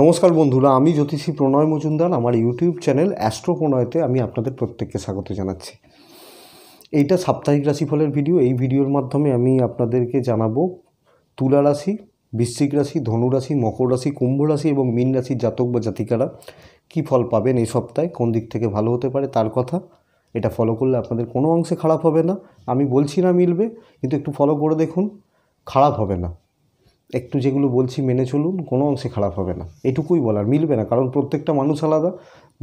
নমস্কার বন্ধুরা আমি জ্যোতিষী প্রণয় মজুমদার আমার ইউটিউব চ্যানেল অ্যাস্ট্রো প্রণয়তে আমি আপনাদের প্রত্যেককে স্বাগত জানাচ্ছি এইটা সাপ্তাহিক রাশিফলের ভিডিও এই ভিডিওর মাধ্যমে আমি আপনাদেরকে জানাবো তুলা রাশি বৃশ্চিক রাশি ধনুরাশি মকর রাশি কুম্ভ রাশি এবং মীন রাশির জাতক বা জাতিকারা কী ফল পাবেন এই সপ্তাহে কোন দিক থেকে ভালো হতে পারে তার কথা এটা ফলো করলে আপনাদের কোনো অংশে খারাপ হবে না আমি বলছি না মিলবে কিন্তু একটু ফলো করে দেখুন খারাপ হবে না একটু যেগুলো বলছি মেনে চলুন কোনো অংশে খারাপ হবে না এটুকুই বলার মিলবে না কারণ প্রত্যেকটা মানুষ আলাদা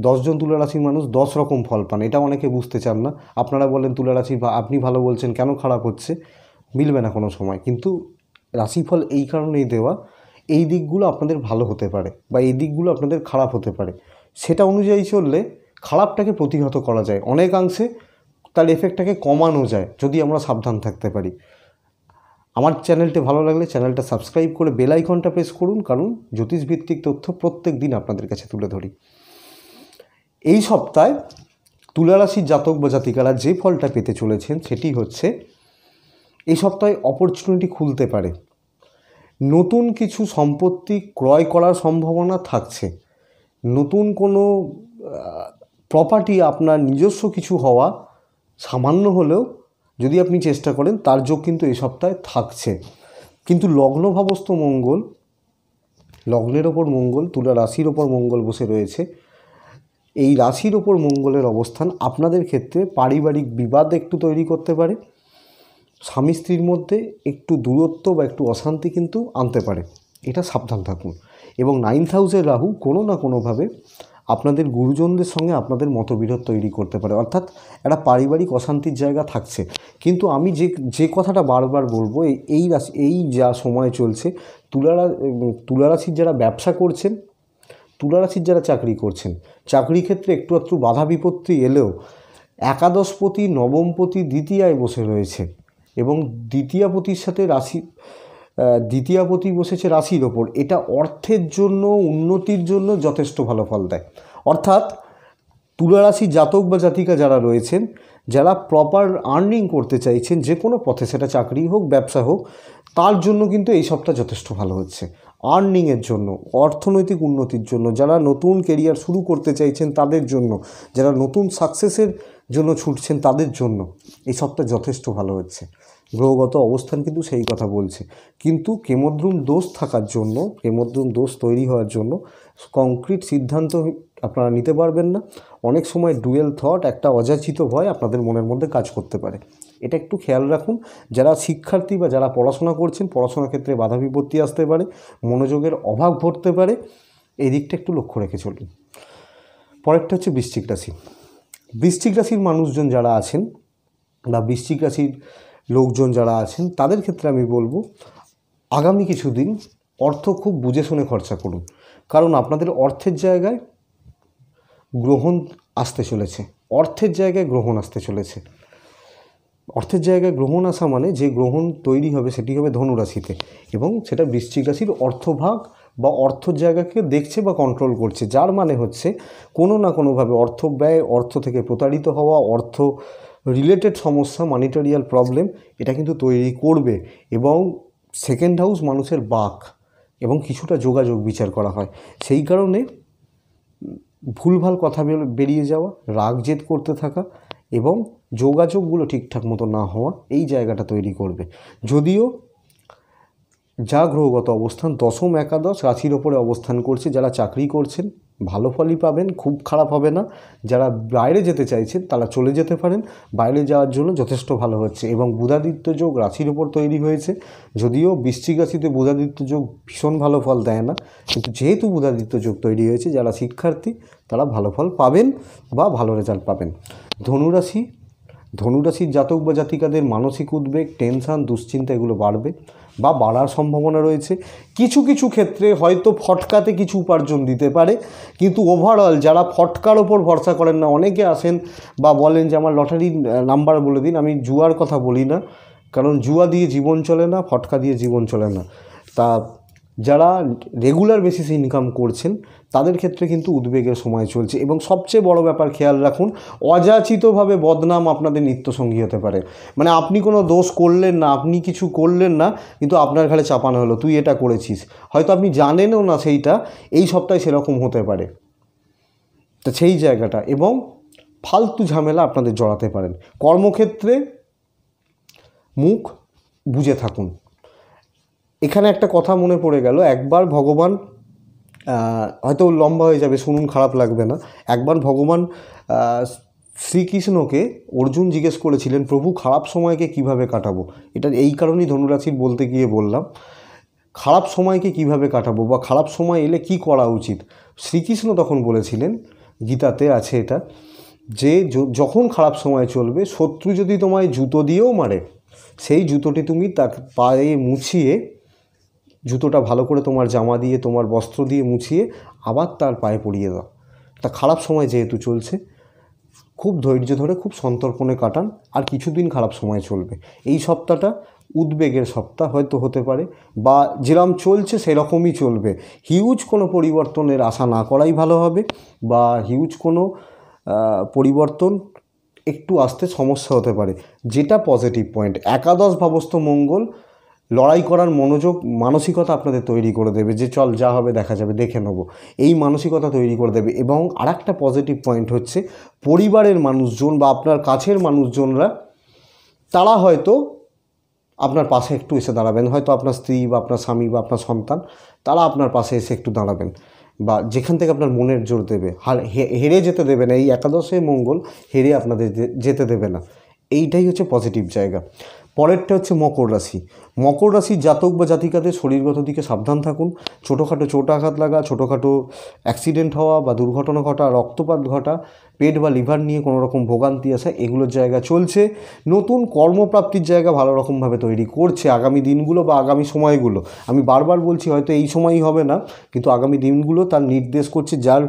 দশজন তুলারাশির মানুষ দশ রকম ফল পান এটা অনেকে বুঝতে চান না আপনারা বলেন তুলা রাশি বা আপনি ভালো বলছেন কেন খারাপ হচ্ছে মিলবে না কোনো সময় কিন্তু রাশিফল এই কারণেই দেওয়া এই দিকগুলো আপনাদের ভালো হতে পারে বা এই দিকগুলো আপনাদের খারাপ হতে পারে সেটা অনুযায়ী চললে খারাপটাকে প্রতিহত করা যায় অনেকাংশে তার এফেক্টটাকে কমানো যায় যদি আমরা সাবধান থাকতে পারি আমার চ্যানেলটি ভালো লাগলে চ্যানেলটা সাবস্ক্রাইব করে বেল আইকনটা প্রেস করুন কারণ জ্যোতিষভিত্তিক তথ্য প্রত্যেক দিন আপনাদের কাছে তুলে ধরি এই সপ্তাহে তুলারাশির জাতক বা জাতিকারা যে ফলটা পেতে চলেছেন সেটি হচ্ছে এই সপ্তাহে অপরচুনিটি খুলতে পারে নতুন কিছু সম্পত্তি ক্রয় করার সম্ভাবনা থাকছে নতুন কোনো প্রপার্টি আপনার নিজস্ব কিছু হওয়া সামান্য হলেও যদি আপনি চেষ্টা করেন তার যোগ কিন্তু এই সপ্তাহে থাকছে কিন্তু লগ্নভাবস্থ মঙ্গল লগ্নের ওপর মঙ্গল তুলা রাশির ওপর মঙ্গল বসে রয়েছে এই রাশির ওপর মঙ্গলের অবস্থান আপনাদের ক্ষেত্রে পারিবারিক বিবাদ একটু তৈরি করতে পারে স্বামী স্ত্রীর মধ্যে একটু দূরত্ব বা একটু অশান্তি কিন্তু আনতে পারে এটা সাবধান থাকুন এবং নাইন্থ হাউসের রাহু কোনো না কোনোভাবে আপনাদের গুরুজনদের সঙ্গে আপনাদের মতবিরোধ তৈরি করতে পারে অর্থাৎ একটা পারিবারিক অশান্তির জায়গা থাকছে কিন্তু আমি যে যে কথাটা বারবার বলবো এই রাশি এই যা সময় চলছে তুলারা তুলারাশির যারা ব্যবসা করছেন তুলারাশির যারা চাকরি করছেন চাকরি ক্ষেত্রে একটু একটু বাধা বিপত্তি এলেও একাদশপতি নবমপতি দ্বিতীয়ায় বসে রয়েছে এবং দ্বিতীয়াপতির সাথে রাশি দ্বিতীয়াপতি বসেছে রাশির ওপর এটা অর্থের জন্য উন্নতির জন্য যথেষ্ট ভালো ফল দেয় অর্থাৎ তুলারাশি জাতক বা জাতিকা যারা রয়েছেন যারা প্রপার আর্নিং করতে চাইছেন যে কোনো পথে সেটা চাকরি হোক ব্যবসা হোক তার জন্য কিন্তু এই সপ্তাহ যথেষ্ট ভালো হচ্ছে আর্নিংয়ের জন্য অর্থনৈতিক উন্নতির জন্য যারা নতুন কেরিয়ার শুরু করতে চাইছেন তাদের জন্য যারা নতুন সাকসেসের জন্য ছুটছেন তাদের জন্য এই সপ্তাহ যথেষ্ট ভালো হচ্ছে গ্রহগত অবস্থান কিন্তু সেই কথা বলছে কিন্তু কেমদ্রুম দোষ থাকার জন্য কেমদ্রুম দোষ তৈরি হওয়ার জন্য কংক্রিট সিদ্ধান্ত আপনারা নিতে পারবেন না অনেক সময় ডুয়েল থট একটা অযাচিত ভয় আপনাদের মনের মধ্যে কাজ করতে পারে এটা একটু খেয়াল রাখুন যারা শিক্ষার্থী বা যারা পড়াশোনা করছেন পড়াশোনার ক্ষেত্রে বাধা বিপত্তি আসতে পারে মনোযোগের অভাব ঘটতে পারে এই দিকটা একটু লক্ষ্য রেখে চলুন পরেরটা হচ্ছে বৃশ্চিক রাশি বৃশ্চিক রাশির মানুষজন যারা আছেন বা বৃশ্চিক রাশির লোকজন যারা আছেন তাদের ক্ষেত্রে আমি বলবো আগামী কিছুদিন অর্থ খুব বুঝে শুনে খরচা করুন কারণ আপনাদের অর্থের জায়গায় গ্রহণ আসতে চলেছে অর্থের জায়গায় গ্রহণ আসতে চলেছে অর্থের জায়গায় গ্রহণ আসা মানে যে গ্রহণ তৈরি হবে সেটি হবে ধনুরাশিতে এবং সেটা বৃশ্চিক রাশির অর্থভাগ বা অর্থের জায়গাকে দেখছে বা কন্ট্রোল করছে যার মানে হচ্ছে কোনো না কোনোভাবে অর্থ ব্যয় অর্থ থেকে প্রতারিত হওয়া অর্থ রিলেটেড সমস্যা মানিটারিয়াল প্রবলেম এটা কিন্তু তৈরি করবে এবং সেকেন্ড হাউস মানুষের বাক এবং কিছুটা যোগাযোগ বিচার করা হয় সেই কারণে ভুলভাল কথা বেরিয়ে যাওয়া রাগ জেদ করতে থাকা এবং যোগাযোগগুলো ঠিকঠাক মতো না হওয়া এই জায়গাটা তৈরি করবে যদিও যা গ্রহগত অবস্থান দশম একাদশ রাশির ওপরে অবস্থান করছে যারা চাকরি করছেন ভালো ফলই পাবেন খুব খারাপ হবে না যারা বাইরে যেতে চাইছেন তারা চলে যেতে পারেন বাইরে যাওয়ার জন্য যথেষ্ট ভালো হচ্ছে এবং বুধাদিত্য যোগ রাশির ওপর তৈরি হয়েছে যদিও বৃষ্টি রাশিতে বুধাদিত্য যোগ ভীষণ ভালো ফল দেয় না কিন্তু যেহেতু বুধাদিত্য যোগ তৈরি হয়েছে যারা শিক্ষার্থী তারা ভালো ফল পাবেন বা ভালো রেজাল্ট পাবেন ধনুরাশি ধনুরাশির জাতক বা জাতিকাদের মানসিক উদ্বেগ টেনশান দুশ্চিন্তা এগুলো বাড়বে বা বাড়ার সম্ভাবনা রয়েছে কিছু কিছু ক্ষেত্রে হয়তো ফটকাতে কিছু উপার্জন দিতে পারে কিন্তু ওভারঅল যারা ফটকার ওপর ভরসা করেন না অনেকে আসেন বা বলেন যে আমার লটারির নাম্বার বলে দিন আমি জুয়ার কথা বলি না কারণ জুয়া দিয়ে জীবন চলে না ফটকা দিয়ে জীবন চলে না তা যারা রেগুলার বেসিসে ইনকাম করছেন তাদের ক্ষেত্রে কিন্তু উদ্বেগের সময় চলছে এবং সবচেয়ে বড় ব্যাপার খেয়াল রাখুন অযাচিতভাবে বদনাম আপনাদের নিত্যসঙ্গী হতে পারে মানে আপনি কোনো দোষ করলেন না আপনি কিছু করলেন না কিন্তু আপনার ঘাড়ে চাপানো হলো তুই এটা করেছিস হয়তো আপনি জানেনও না সেইটা এই সপ্তাহে সেরকম হতে পারে তা সেই জায়গাটা এবং ফালতু ঝামেলা আপনাদের জড়াতে পারেন কর্মক্ষেত্রে মুখ বুঝে থাকুন এখানে একটা কথা মনে পড়ে গেল একবার ভগবান হয়তো লম্বা হয়ে যাবে শুনুন খারাপ লাগবে না একবার ভগবান শ্রীকৃষ্ণকে অর্জুন জিজ্ঞেস করেছিলেন প্রভু খারাপ সময়কে কিভাবে কাটাবো এটা এই কারণেই ধনুরাশির বলতে গিয়ে বললাম খারাপ সময়কে কিভাবে কাটাবো বা খারাপ সময় এলে কি করা উচিত শ্রীকৃষ্ণ তখন বলেছিলেন গীতাতে আছে এটা যে যখন খারাপ সময় চলবে শত্রু যদি তোমায় জুতো দিয়েও মারে সেই জুতোটি তুমি তার পায়ে মুছিয়ে জুতোটা ভালো করে তোমার জামা দিয়ে তোমার বস্ত্র দিয়ে মুছিয়ে আবার তার পায়ে পরিয়ে দাও তা খারাপ সময় যেহেতু চলছে খুব ধৈর্য ধরে খুব সন্তর্পণে কাটান আর কিছুদিন খারাপ সময় চলবে এই সপ্তাহটা উদ্বেগের সপ্তাহ হয়তো হতে পারে বা যেরম চলছে সেরকমই চলবে হিউজ কোনো পরিবর্তনের আশা না করাই ভালো হবে বা হিউজ কোনো পরিবর্তন একটু আসতে সমস্যা হতে পারে যেটা পজিটিভ পয়েন্ট একাদশ ভাবস্থ মঙ্গল লড়াই করার মনোযোগ মানসিকতা আপনাদের তৈরি করে দেবে যে চল যা হবে দেখা যাবে দেখে নেবো এই মানসিকতা তৈরি করে দেবে এবং আরেকটা পজিটিভ পয়েন্ট হচ্ছে পরিবারের মানুষজন বা আপনার কাছের মানুষজনরা তারা হয়তো আপনার পাশে একটু এসে দাঁড়াবেন হয়তো আপনার স্ত্রী বা আপনার স্বামী বা আপনার সন্তান তারা আপনার পাশে এসে একটু দাঁড়াবেন বা যেখান থেকে আপনার মনের জোর দেবে হার হেরে যেতে দেবে না এই একাদশে মঙ্গল হেরে আপনাদের যেতে দেবে না এইটাই হচ্ছে পজিটিভ জায়গা পরেরটা হচ্ছে মকর রাশি মকর রাশির জাতক বা জাতিকাদের শরীরগত দিকে সাবধান থাকুন ছোটোখাটো চোট আঘাত লাগা ছোটোখাটো অ্যাক্সিডেন্ট হওয়া বা দুর্ঘটনা ঘটা রক্তপাত ঘটা পেট বা লিভার নিয়ে কোনো রকম ভোগান্তি আসা এগুলোর জায়গা চলছে নতুন কর্মপ্রাপ্তির জায়গা ভালো রকমভাবে তৈরি করছে আগামী দিনগুলো বা আগামী সময়গুলো আমি বারবার বলছি হয়তো এই সময়ই হবে না কিন্তু আগামী দিনগুলো তার নির্দেশ করছে যার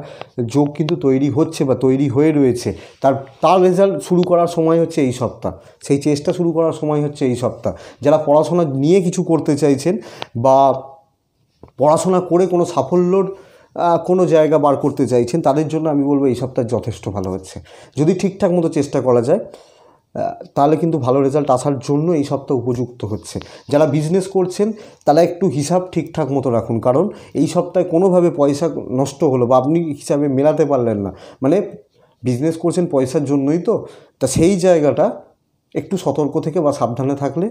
যোগ কিন্তু তৈরি হচ্ছে বা তৈরি হয়ে রয়েছে তার তার রেজাল্ট শুরু করার সময় হচ্ছে এই সপ্তাহ সেই চেষ্টা শুরু করার সময় হচ্ছে হচ্ছে এই সপ্তাহ যারা পড়াশোনা নিয়ে কিছু করতে চাইছেন বা পড়াশোনা করে কোনো সাফল্যর কোনো জায়গা বার করতে চাইছেন তাদের জন্য আমি বলবো এই সপ্তাহ যথেষ্ট ভালো হচ্ছে যদি ঠিকঠাক মতো চেষ্টা করা যায় তাহলে কিন্তু ভালো রেজাল্ট আসার জন্য এই সপ্তাহ উপযুক্ত হচ্ছে যারা বিজনেস করছেন তারা একটু হিসাব ঠিকঠাক মতো রাখুন কারণ এই সপ্তাহে কোনোভাবে পয়সা নষ্ট হলো বা আপনি হিসাবে মেলাতে পারলেন না মানে বিজনেস করছেন পয়সার জন্যই তো তা সেই জায়গাটা একটু সতর্ক থেকে বা সাবধানে থাকলে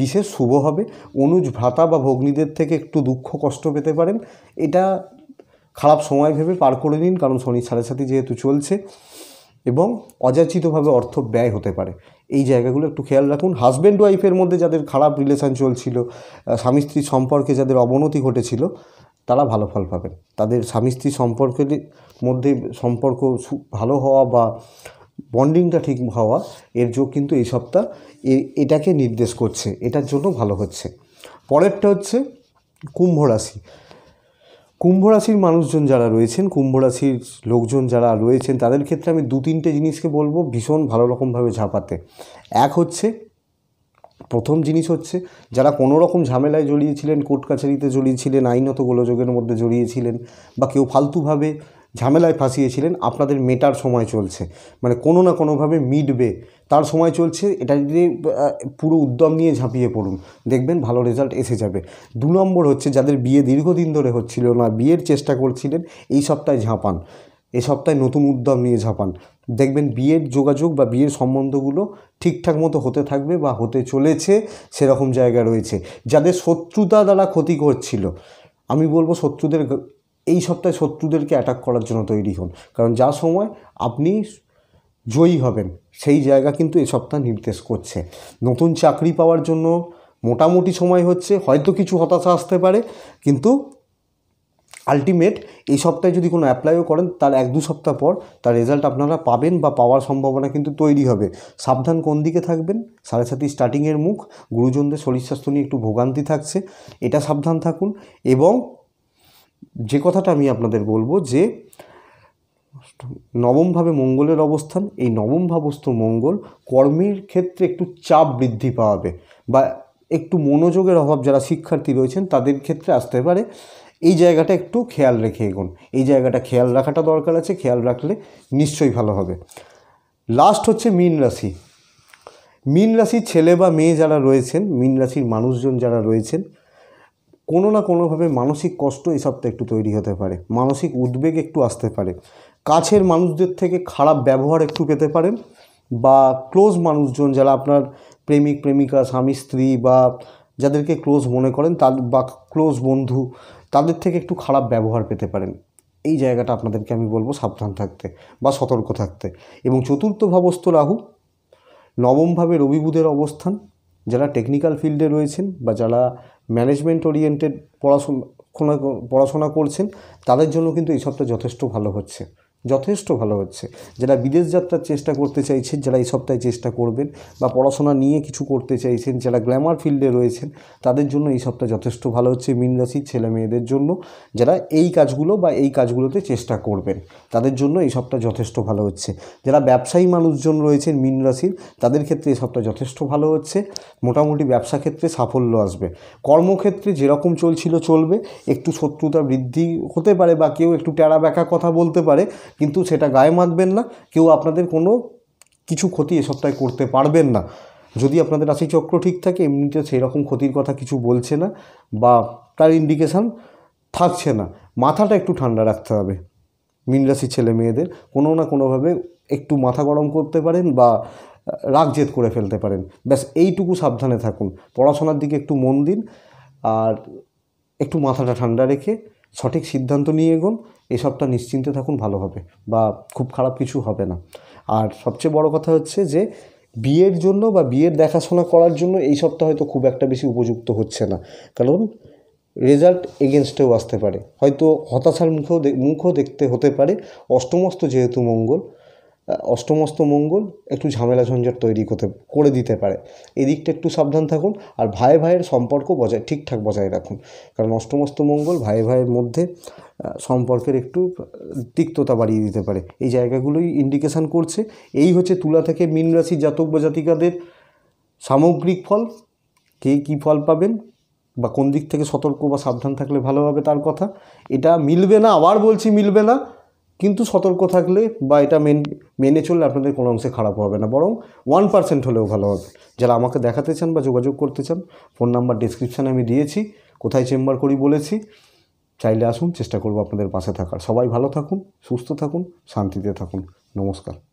বিশেষ শুভ হবে অনুজ ভ্রাতা বা ভগ্নীদের থেকে একটু দুঃখ কষ্ট পেতে পারেন এটা খারাপ সময় ভেবে পার করে নিন কারণ শনির সাড়ে সাথে যেহেতু চলছে এবং অযাচিতভাবে অর্থ ব্যয় হতে পারে এই জায়গাগুলো একটু খেয়াল রাখুন হাজব্যান্ড ওয়াইফের মধ্যে যাদের খারাপ রিলেশান চলছিল স্বামী স্ত্রীর সম্পর্কে যাদের অবনতি ঘটেছিল তারা ভালো ফল পাবেন তাদের স্বামী স্ত্রী সম্পর্কের মধ্যে সম্পর্ক ভালো হওয়া বা বন্ডিংটা ঠিক হওয়া এর যোগ কিন্তু এই সপ্তাহ এটাকে নির্দেশ করছে এটার জন্য ভালো হচ্ছে পরেরটা হচ্ছে কুম্ভ রাশি কুম্ভ রাশির মানুষজন যারা রয়েছেন কুম্ভ রাশির লোকজন যারা রয়েছেন তাদের ক্ষেত্রে আমি দু তিনটে জিনিসকে বলবো ভীষণ ভালো রকমভাবে ঝাঁপাতে এক হচ্ছে প্রথম জিনিস হচ্ছে যারা কোনো রকম ঝামেলায় জড়িয়েছিলেন কোর্ট কাছারিতে জড়িয়েছিলেন আইনত গোলযোগের মধ্যে জড়িয়েছিলেন বা কেউ ফালতুভাবে ঝামেলায় ফাঁসিয়েছিলেন আপনাদের মেটার সময় চলছে মানে কোনো না কোনোভাবে মিটবে তার সময় চলছে এটা যদি পুরো উদ্যম নিয়ে ঝাঁপিয়ে পড়ুন দেখবেন ভালো রেজাল্ট এসে যাবে দু নম্বর হচ্ছে যাদের বিয়ে দীর্ঘদিন ধরে হচ্ছিল না বিয়ের চেষ্টা করছিলেন এই সপ্তাহে ঝাঁপান এ সপ্তাহে নতুন উদ্যম নিয়ে ঝাঁপান দেখবেন বিয়ের যোগাযোগ বা বিয়ের সম্বন্ধগুলো ঠিকঠাক মতো হতে থাকবে বা হতে চলেছে সেরকম জায়গা রয়েছে যাদের শত্রুতা দ্বারা ক্ষতি করছিল আমি বলবো শত্রুদের এই সপ্তাহে শত্রুদেরকে অ্যাটাক করার জন্য তৈরি হন কারণ যা সময় আপনি জয়ী হবেন সেই জায়গা কিন্তু এ সপ্তাহ নির্দেশ করছে নতুন চাকরি পাওয়ার জন্য মোটামুটি সময় হচ্ছে হয়তো কিছু হতাশা আসতে পারে কিন্তু আলটিমেট এই সপ্তাহে যদি কোনো অ্যাপ্লাইও করেন তার এক দু সপ্তাহ পর তার রেজাল্ট আপনারা পাবেন বা পাওয়ার সম্ভাবনা কিন্তু তৈরি হবে সাবধান কোন দিকে থাকবেন সাড়ে সাথে স্টার্টিংয়ের মুখ গুরুজনদের শরীর স্বাস্থ্য নিয়ে একটু ভোগান্তি থাকছে এটা সাবধান থাকুন এবং যে কথাটা আমি আপনাদের বলবো যে নবমভাবে মঙ্গলের অবস্থান এই নবম ভাবস্থ মঙ্গল কর্মের ক্ষেত্রে একটু চাপ বৃদ্ধি পাওয়াবে বা একটু মনোযোগের অভাব যারা শিক্ষার্থী রয়েছেন তাদের ক্ষেত্রে আসতে পারে এই জায়গাটা একটু খেয়াল রেখে এগোন এই জায়গাটা খেয়াল রাখাটা দরকার আছে খেয়াল রাখলে নিশ্চয়ই ভালো হবে লাস্ট হচ্ছে মীন রাশি মীন রাশির ছেলে বা মেয়ে যারা রয়েছেন মীন রাশির মানুষজন যারা রয়েছেন কোনো না কোনোভাবে মানসিক কষ্ট এই সপ্তাহে একটু তৈরি হতে পারে মানসিক উদ্বেগ একটু আসতে পারে কাছের মানুষদের থেকে খারাপ ব্যবহার একটু পেতে পারেন বা ক্লোজ মানুষজন যারা আপনার প্রেমিক প্রেমিকা স্বামী স্ত্রী বা যাদেরকে ক্লোজ মনে করেন তার বা ক্লোজ বন্ধু তাদের থেকে একটু খারাপ ব্যবহার পেতে পারেন এই জায়গাটা আপনাদেরকে আমি বলবো সাবধান থাকতে বা সতর্ক থাকতে এবং চতুর্থ ভাবস্থ রাহু নবমভাবে রবি বুধের অবস্থান যারা টেকনিক্যাল ফিল্ডে রয়েছেন বা যারা ম্যানেজমেন্ট ওরিয়েন্টেড পড়াশোনা পড়াশোনা করছেন তাদের জন্য কিন্তু এই সবটা যথেষ্ট ভালো হচ্ছে যথেষ্ট ভালো হচ্ছে যারা বিদেশ যাত্রার চেষ্টা করতে চাইছেন যারা এই সপ্তাহে চেষ্টা করবেন বা পড়াশোনা নিয়ে কিছু করতে চাইছেন যারা গ্ল্যামার ফিল্ডে রয়েছেন তাদের জন্য এই সপ্তাহ যথেষ্ট ভালো হচ্ছে মীন ছেলে মেয়েদের জন্য যারা এই কাজগুলো বা এই কাজগুলোতে চেষ্টা করবেন তাদের জন্য এই সপ্তাহ যথেষ্ট ভালো হচ্ছে যারা ব্যবসায়ী মানুষজন রয়েছেন মীন রাশির তাদের ক্ষেত্রে এই সপ্তাহ যথেষ্ট ভালো হচ্ছে মোটামুটি ব্যবসা ক্ষেত্রে সাফল্য আসবে কর্মক্ষেত্রে যেরকম চলছিল চলবে একটু শত্রুতা বৃদ্ধি হতে পারে বা কেউ একটু ট্যাড়া ব্যাকা কথা বলতে পারে কিন্তু সেটা গায়ে মাখবেন না কেউ আপনাদের কোনো কিছু ক্ষতি এ সপ্তাহে করতে পারবেন না যদি আপনাদের রাশিচক্র ঠিক থাকে এমনিতে সেই রকম ক্ষতির কথা কিছু বলছে না বা তার ইন্ডিকেশান থাকছে না মাথাটা একটু ঠান্ডা রাখতে হবে মিন রাশির ছেলে মেয়েদের কোনো না কোনোভাবে একটু মাথা গরম করতে পারেন বা রাগ জেদ করে ফেলতে পারেন ব্যাস এইটুকু সাবধানে থাকুন পড়াশোনার দিকে একটু মন দিন আর একটু মাথাটা ঠান্ডা রেখে সঠিক সিদ্ধান্ত নিয়ে এগোন এসবটা নিশ্চিন্তে থাকুন ভালো হবে বা খুব খারাপ কিছু হবে না আর সবচেয়ে বড় কথা হচ্ছে যে বিয়ের জন্য বা বিয়ের দেখাশোনা করার জন্য এই সপ্তাহ হয়তো খুব একটা বেশি উপযুক্ত হচ্ছে না কারণ রেজাল্ট এগেনস্টেও আসতে পারে হয়তো হতাশার মুখেও মুখও দেখতে হতে পারে অষ্টমস্ত যেহেতু মঙ্গল অষ্টমস্ত মঙ্গল একটু ঝামেলা ঝঞ্ঝট তৈরি করতে করে দিতে পারে এদিকটা একটু সাবধান থাকুন আর ভাই ভাইয়ের সম্পর্ক বজায় ঠিকঠাক বজায় রাখুন কারণ অষ্টমস্ত মঙ্গল ভাই ভাইয়ের মধ্যে সম্পর্কের একটু তিক্ততা বাড়িয়ে দিতে পারে এই জায়গাগুলোই ইন্ডিকেশান করছে এই হচ্ছে তুলা থেকে মীন রাশি জাতক বা জাতিকাদের সামগ্রিক ফল কে কী ফল পাবেন বা কোন দিক থেকে সতর্ক বা সাবধান থাকলে ভালো হবে তার কথা এটা মিলবে না আবার বলছি মিলবে না কিন্তু সতর্ক থাকলে বা এটা মেন মেনে চললে আপনাদের কোনো অংশে খারাপ হবে না বরং ওয়ান পার্সেন্ট হলেও ভালো হবে যারা আমাকে দেখাতে চান বা যোগাযোগ করতে চান ফোন নাম্বার ডিসক্রিপশানে আমি দিয়েছি কোথায় চেম্বার করি বলেছি চাইলে আসুন চেষ্টা করবো আপনাদের পাশে থাকার সবাই ভালো থাকুন সুস্থ থাকুন শান্তিতে থাকুন নমস্কার